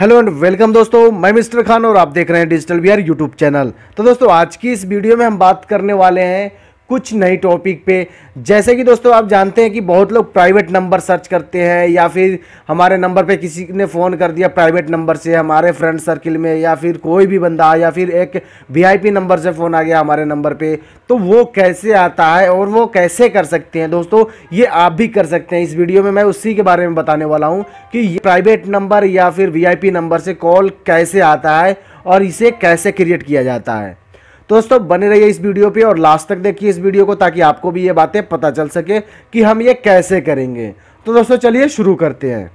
hello and welcome दोस्तों मैं mister Khan और आप देख रहे हैं डिजिटल बिहार यूट्यूब चैनल तो दोस्तों आज की इस वीडियो में हम बात करने वाले हैं कुछ नए टॉपिक पे जैसे कि दोस्तों आप जानते हैं कि बहुत लोग प्राइवेट नंबर सर्च करते हैं या फिर हमारे नंबर पे किसी ने फ़ोन कर दिया प्राइवेट नंबर से हमारे फ्रेंड सर्किल में या फिर कोई भी बंदा या फिर एक वीआईपी नंबर से फ़ोन आ गया हमारे नंबर पे तो वो कैसे आता है और वो कैसे कर सकते हैं दोस्तों ये आप भी कर सकते हैं इस वीडियो में मैं उसी के बारे में बताने वाला हूँ कि प्राइवेट नंबर या फिर वी नंबर से कॉल कैसे आता है और इसे कैसे क्रिएट किया जाता है दोस्तों बने रहिए इस वीडियो पे और लास्ट तक देखिए इस वीडियो को ताकि आपको भी ये बातें पता चल सके कि हम ये कैसे करेंगे तो दोस्तों चलिए शुरू करते हैं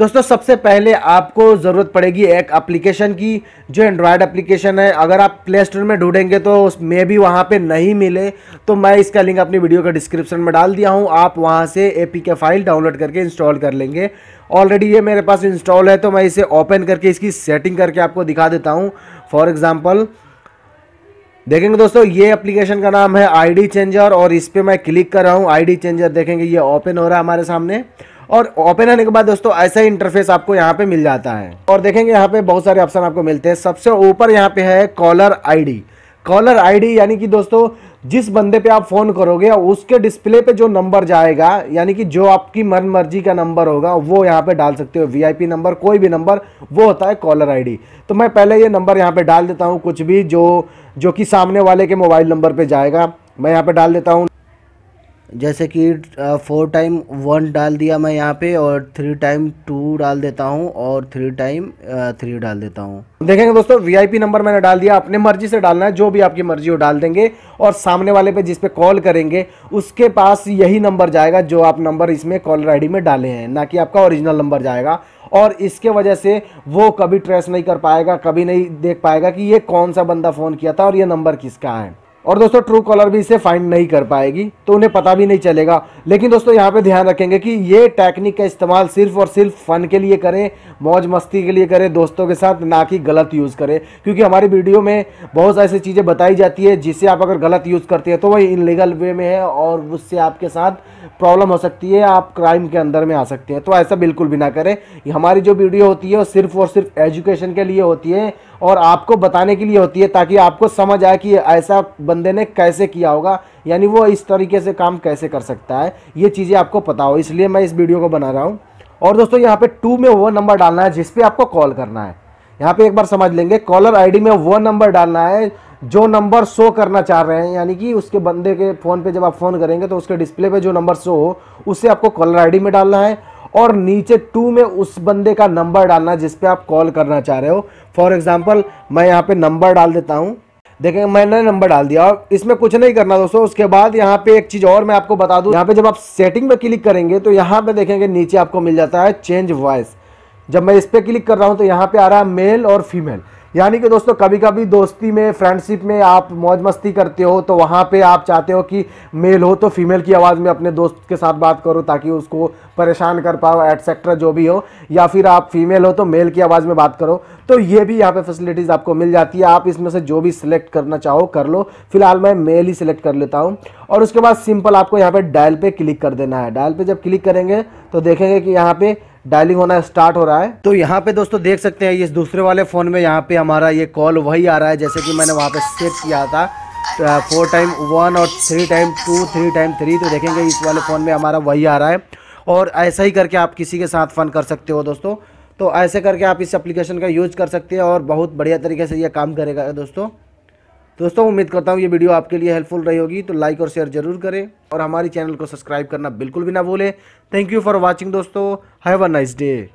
दोस्तों सबसे पहले आपको ज़रूरत पड़ेगी एक एप्लीकेशन की जो एंड्रॉयड एप्लीकेशन है अगर आप प्ले स्टोर में ढूंढेंगे तो मे भी वहाँ पे नहीं मिले तो मैं इसका लिंक अपनी वीडियो का डिस्क्रिप्शन में डाल दिया हूँ आप वहाँ से ए के फाइल डाउनलोड करके इंस्टॉल कर लेंगे ऑलरेडी ये मेरे पास इंस्टॉल है तो मैं इसे ओपन करके इसकी सेटिंग करके आपको दिखा देता हूँ फॉर एग्ज़ाम्पल देखेंगे दोस्तों ये एप्लीकेशन का नाम है आईडी चेंजर और इस पर मैं क्लिक कर रहा हूँ आईडी चेंजर देखेंगे ये ओपन हो रहा है हमारे सामने और ओपन होने के बाद दोस्तों ऐसा ही इंटरफेस आपको यहाँ पे मिल जाता है और देखेंगे यहाँ पे बहुत सारे ऑप्शन आपको मिलते हैं सबसे ऊपर यहाँ पे है कॉलर आईडी कॉलर आईडी यानी कि दोस्तों जिस बंदे पे आप फ़ोन करोगे उसके डिस्प्ले पे जो नंबर जाएगा यानी कि जो आपकी मन मर्जी का नंबर होगा वो यहाँ पे डाल सकते हो वीआईपी नंबर कोई भी नंबर वो होता है कॉलर आईडी तो मैं पहले ये नंबर यहाँ पे डाल देता हूँ कुछ भी जो जो कि सामने वाले के मोबाइल नंबर पर जाएगा मैं यहाँ पे डाल देता हूँ जैसे कि फोर टाइम वन डाल दिया मैं यहाँ पे और थ्री टाइम टू डाल देता हूँ और थ्री टाइम थ्री डाल देता हूँ देखेंगे दोस्तों वीआईपी नंबर मैंने डाल दिया अपने मर्जी से डालना है जो भी आपकी मर्जी हो डाल देंगे और सामने वाले पे जिस पे कॉल करेंगे उसके पास यही नंबर जाएगा जो आप नंबर इसमें कॉलर आई में डाले हैं ना कि आपका ओरिजिनल नंबर जाएगा और इसके वजह से वो कभी ट्रेस नहीं कर पाएगा कभी नहीं देख पाएगा कि ये कौन सा बंदा फ़ोन किया था और ये नंबर किसका है और दोस्तों ट्रू कॉलर भी इसे फाइंड नहीं कर पाएगी तो उन्हें पता भी नहीं चलेगा लेकिन दोस्तों यहाँ पे ध्यान रखेंगे कि ये टेक्निक का इस्तेमाल सिर्फ और सिर्फ फन के लिए करें मौज मस्ती के लिए करें दोस्तों के साथ ना कि गलत यूज़ करें क्योंकि हमारी वीडियो में बहुत ऐसी चीज़ें बताई जाती है जिससे आप अगर गलत यूज़ करते हैं तो वही इनलीगल वे में है और उससे आपके साथ प्रॉब्लम हो सकती है आप क्राइम के अंदर में आ सकते हैं तो ऐसा बिल्कुल भी ना करें हमारी जो वीडियो होती है वो सिर्फ और सिर्फ एजुकेशन के लिए होती है और आपको बताने के लिए होती है ताकि आपको समझ आए कि ऐसा बंदे ने कैसे किया होगा यानी वो इस तरीके से काम कैसे कर सकता है ये चीज़ें आपको पता हो इसलिए मैं इस वीडियो को बना रहा हूँ और दोस्तों यहाँ पे टू में वो नंबर डालना है जिस पे आपको कॉल करना है यहाँ पे एक बार समझ लेंगे कॉलर आईडी में वो नंबर डालना है जो नंबर शो करना चाह रहे हैं यानी कि उसके बंदे के फ़ोन पे जब आप फ़ोन करेंगे तो उसके डिस्प्ले पे जो नंबर शो हो उसे आपको कॉलर आईडी में डालना है और नीचे टू में उस बंदे का नंबर डालना है जिसपे आप कॉल करना चाह रहे हो फॉर एग्ज़ाम्पल मैं यहाँ पर नंबर डाल देता हूँ देखें मैंने नंबर डाल दिया और इसमें कुछ नहीं करना दोस्तों उसके बाद यहाँ पे एक चीज़ और मैं आपको बता दूँ यहाँ पे जब आप सेटिंग पे क्लिक करेंगे तो यहाँ पे देखेंगे नीचे आपको मिल जाता है चेंज वॉइस जब मैं इस पर क्लिक कर रहा हूँ तो यहाँ पे आ रहा है मेल और फीमेल यानी कि दोस्तों कभी कभी दोस्ती में फ्रेंडशिप में आप मौज मस्ती करते हो तो वहाँ पे आप चाहते हो कि मेल हो तो फीमेल की आवाज़ में अपने दोस्त के साथ बात करो ताकि उसको परेशान कर पाओ एटसेट्रा जो भी हो या फिर आप फीमेल हो तो मेल की आवाज़ में बात करो तो ये भी यहाँ पे फैसिलिटीज़ आपको मिल जाती है आप इसमें से जो भी सिलेक्ट करना चाहो कर लो फिलहाल मैं मेल ही सिलेक्ट कर लेता हूँ और उसके बाद सिंपल आपको यहाँ पर डायल पर क्लिक कर देना है डायल पर जब क्लिक करेंगे तो देखेंगे कि यहाँ पे डायलिंग होना स्टार्ट हो रहा है तो यहाँ पे दोस्तों देख सकते हैं ये दूसरे वाले फ़ोन में यहाँ पे हमारा ये कॉल वही आ रहा है जैसे कि मैंने वहाँ पे सेट किया था फोर टाइम वन और three time two three time three तो देखेंगे इस वाले फ़ोन में हमारा वही आ रहा है और ऐसा ही करके आप किसी के साथ फ़न कर सकते हो दोस्तों तो ऐसे करके आप इस एप्लीकेशन का यूज़ कर सकते हैं और बहुत बढ़िया तरीके से ये काम करेगा दोस्तों दोस्तों उम्मीद करता हूँ ये वीडियो आपके लिए हेल्पफुल रही होगी तो लाइक और शेयर जरूर करें और हमारे चैनल को सब्सक्राइब करना बिल्कुल भी ना भूलें थैंक यू फॉर वॉचिंग दोस्तों हैव अ नाइस डे